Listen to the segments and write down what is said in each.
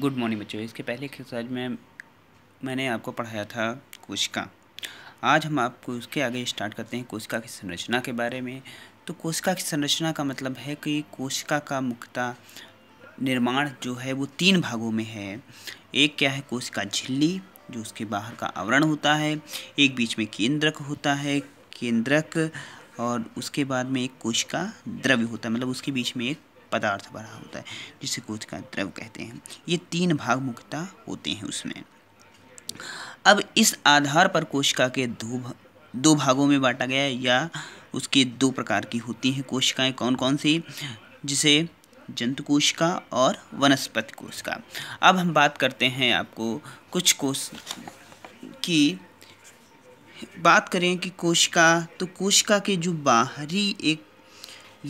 good morning बच्चों इसके पहले एक्सरसाइज में मैंने आपको पढ़ाया था कोशिका आज हम आपको उसके आगे स्टार्ट करते हैं कोशिका की संरचना के बारे में तो कोशिका की संरचना का मतलब है कि कोशिका का मुख्यता निर्माण जो है वो तीन भागों में है एक क्या है कोशिका झिल्ली जो उसके बाहर का आवरण होता है एक बीच में केंद्रक होता है केंद्रक और उसके बाद में एक कोशिका द्रव्य होता है मतलब उसके बीच में एक पदार्थ भरा होता है जिसे कोशिका का द्रव कहते हैं ये तीन भाग मुख्यता होते हैं उसमें अब इस आधार पर कोशिका के दो दो भागों में बांटा गया है या उसके दो प्रकार की होती हैं कोशिकाएं कौन कौन सी जिसे जंतु कोशिका और वनस्पति कोशिका अब हम बात करते हैं आपको कुछ कोश की बात करें कि कोशिका तो कोशिका के जो बाहरी एक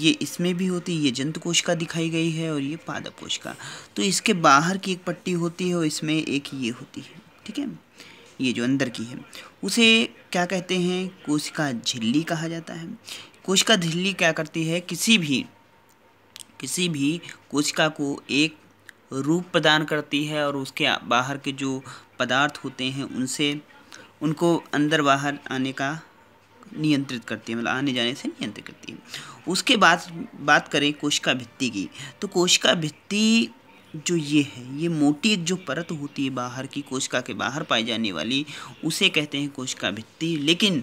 ये इसमें भी होती है ये जंत कोशिका दिखाई गई है और ये पादप कोशिका तो इसके बाहर की एक पट्टी होती है और इसमें एक ये होती है ठीक है ये जो अंदर की है उसे क्या कहते हैं कोशिका झिल्ली कहा जाता है कोशिका झिल्ली क्या करती है किसी भी किसी भी कोशिका को एक रूप प्रदान करती है और उसके बाहर के जो पदार्थ होते हैं उनसे उनको अंदर बाहर आने का नियंत्रित करती है मतलब आने जाने से नियंत्रित करती है उसके बाद बात करें कोशिका भित्ति की तो कोशिका भित्ति जो ये है ये मोटी एक जो परत होती है बाहर की कोशिका के बाहर पाई जाने वाली उसे कहते हैं कोशिका भित्ति लेकिन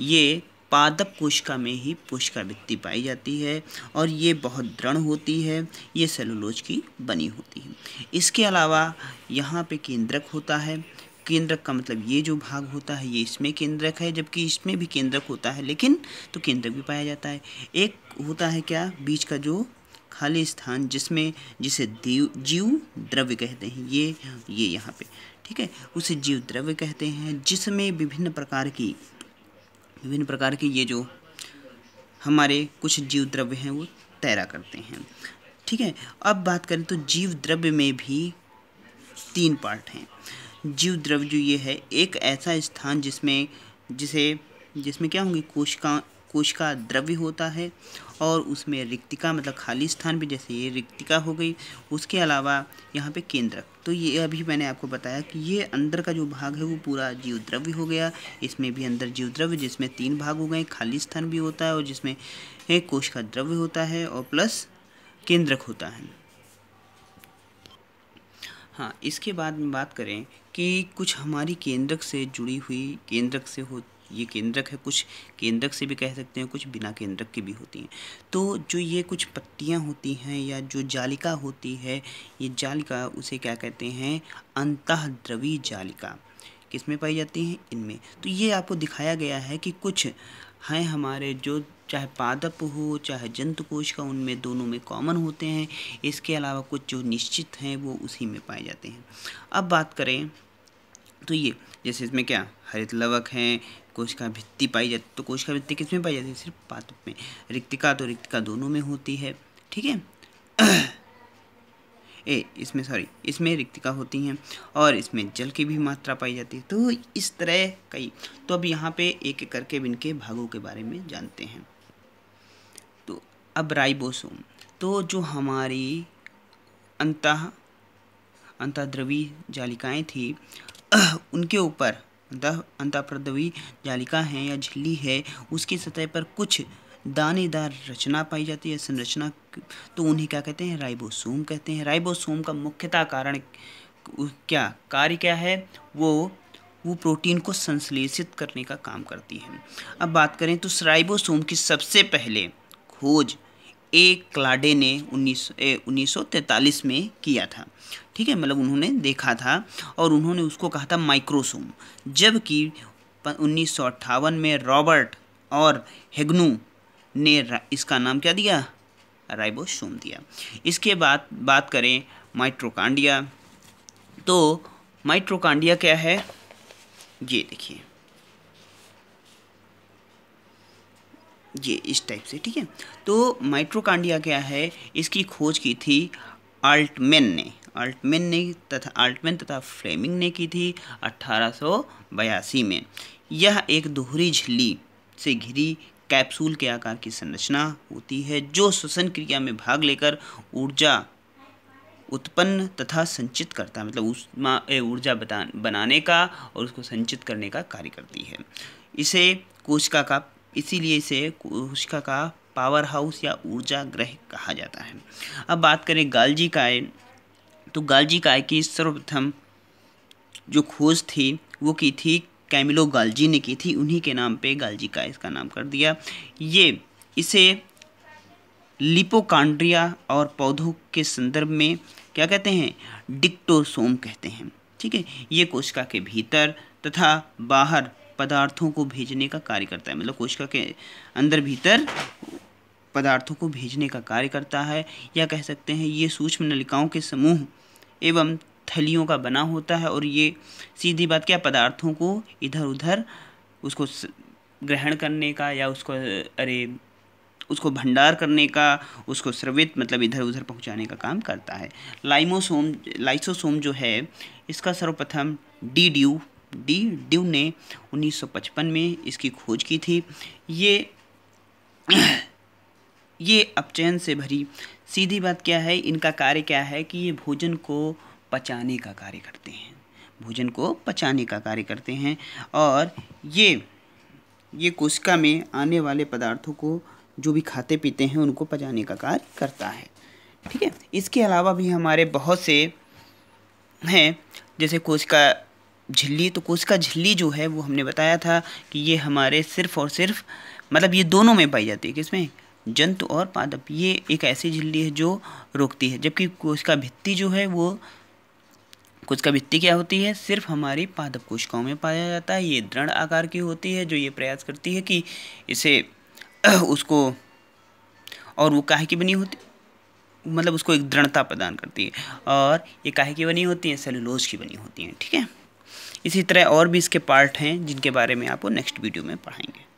ये पादप कोशिका में ही कोशिका भित्ति पाई जाती है और ये बहुत दृढ़ होती है ये सेलुलोज की बनी होती है इसके अलावा यहाँ पे केंद्रक होता है केंद्रक का मतलब ये जो भाग होता है ये इसमें केंद्रक है जबकि इसमें भी केंद्रक होता है लेकिन तो केंद्रक भी पाया जाता है एक होता है क्या बीच का जो खाली स्थान जिसमें जिसे देव जीव द्रव्य कहते हैं ये ये यहाँ पे ठीक है उसे जीव द्रव्य कहते हैं जिसमें विभिन्न प्रकार की विभिन्न प्रकार की ये जो हमारे कुछ जीव द्रव्य हैं वो तैरा करते हैं ठीक है अब बात करें तो जीव द्रव्य में भी तीन पार्ट हैं जीव द्रव जो ये है एक ऐसा स्थान जिसमें जिसे जिसमें क्या होंगे कोशिका कोशिका द्रव्य होता है और उसमें रिक्तिका मतलब खाली स्थान भी जैसे ये रिक्तिका हो गई उसके अलावा यहाँ पे केंद्रक तो ये अभी मैंने आपको बताया कि ये अंदर का जो भाग है वो पूरा जीव द्रव्य हो गया इसमें भी अंदर जीव द्रव्य जिसमें तीन भाग हो गए खाली स्थान भी होता है और जिसमें एक कोशिका द्रव्य होता है और प्लस केंद्रक होता है हाँ इसके बाद में बात करें कि कुछ हमारी केंद्रक से जुड़ी हुई केंद्रक से हो ये केंद्रक है कुछ केंद्रक से भी कह सकते हैं कुछ बिना केंद्रक के भी होती हैं तो जो ये कुछ पत्तियां होती हैं या जो जालिका होती है ये जालिका उसे क्या कहते हैं अंतद्रवी जालिका किस में पाई जाती हैं इनमें तो ये आपको दिखाया गया है कि कुछ हैं हमारे जो चाहे पादप हो चाहे जंतु कोशिका उनमें दोनों में कॉमन होते हैं इसके अलावा कुछ जो निश्चित हैं वो उसी में पाए जाते हैं अब बात करें तो ये जैसे इसमें क्या हरित लवक कोश कोशिका भित्ति पाई जाती तो कोशिका भित्ति किस में पाई जाती है सिर्फ पादप में रिक्तिका तो रिक्तिका दोनों में होती है ठीक है ए इसमें सॉरी इसमें रिक्तिका होती हैं और इसमें जल की भी मात्रा पाई जाती है तो इस तरह कई तो अब यहाँ पे एक एक करके इनके भागों के बारे में जानते हैं अब राइबोसोम तो जो हमारी अंत अंतद्रवी जालिकाएं थी उनके ऊपर अंतप्रद्रवी जालिका हैं या झिल्ली है उसकी सतह पर कुछ दानेदार रचना पाई जाती है संरचना तो उन्हें क्या कहते हैं राइबोसोम कहते हैं राइबोसोम का मुख्यतः कारण क्या कार्य क्या है वो वो प्रोटीन को संश्लेषित करने का काम करती है अब बात करें तो राइबोसोम की सबसे पहले खोज ए क्लाडे ने उन्नीस उन्नीस में किया था ठीक है मतलब उन्होंने देखा था और उन्होंने उसको कहा था माइक्रोसोम जबकि उन्नीस में रॉबर्ट और हेगनू ने इसका नाम क्या दिया राइबोसोम दिया इसके बाद बात करें माइट्रोकांडिया तो माइट्रोकांडिया क्या है ये देखिए ये इस टाइप से ठीक है तो माइट्रोकांडिया क्या है इसकी खोज की थी अल्टमेन ने अल्टमेन ने तथा अल्टमेन तथा फ्लेमिंग ने की थी अट्ठारह में यह एक दोहरी झिल्ली से घिरी कैप्सूल के आकार की संरचना होती है जो श्वसन क्रिया में भाग लेकर ऊर्जा उत्पन्न तथा संचित करता है मतलब उसमा ऊर्जा बनाने का और उसको संचित करने का कार्य करती है इसे कोशिका का इसीलिए इसे कोशिका का पावर हाउस या ऊर्जा ग्रह कहा जाता है अब बात करें गालजी काय तो गालजी काय की सर्वप्रथम जो खोज थी वो की थी कैमिलो गालजी ने की थी उन्हीं के नाम पे गालजी का इसका नाम कर दिया ये इसे लिपोकांड्रिया और पौधों के संदर्भ में क्या कहते हैं डिक्टोसोम कहते हैं ठीक है ये कोशिका के भीतर तथा बाहर पदार्थों को भेजने का कार्य करता है मतलब कोशिका के अंदर भीतर पदार्थों को भेजने का कार्य करता है या कह सकते हैं ये सूक्ष्म नलिकाओं के समूह एवं थलियों का बना होता है और ये सीधी बात क्या पदार्थों को इधर उधर उसको ग्रहण करने का या उसको अरे उसको भंडार करने का उसको स्रवित मतलब इधर उधर पहुंचाने का काम करता है लाइमोसोम लाइसोसोम जो है इसका सर्वप्रथम डी ड्यू डी ड्यू ने 1955 में इसकी खोज की थी ये ये अपचयन से भरी सीधी बात क्या है इनका कार्य क्या है कि ये भोजन को पचाने का कार्य करते हैं भोजन को पचाने का कार्य करते हैं और ये ये कोशिका में आने वाले पदार्थों को जो भी खाते पीते हैं उनको पचाने का कार्य करता है ठीक है इसके अलावा भी हमारे बहुत से हैं जैसे कोशिका झिल्ली तो कोशिका झिल्ली जो है वो हमने बताया था कि ये हमारे सिर्फ और सिर्फ मतलब ये दोनों में पाई जाती है किसमें जंतु और पादप ये एक ऐसी झिल्ली है जो रोकती है जबकि कोशिका भित्ति जो है वो कोशिका भित्ति क्या होती है सिर्फ हमारी पादप कोशिकाओं में पाया जाता है ये दृढ़ आकार की होती है जो ये प्रयास करती है कि इसे उसको और वो काहे की बनी होती मतलब उसको एक दृढ़ता प्रदान करती है और ये काहे की बनी होती है सेलुलोज की बनी होती हैं ठीक है इसी तरह और भी इसके पार्ट हैं जिनके बारे में आपको नेक्स्ट वीडियो में पढ़ाएंगे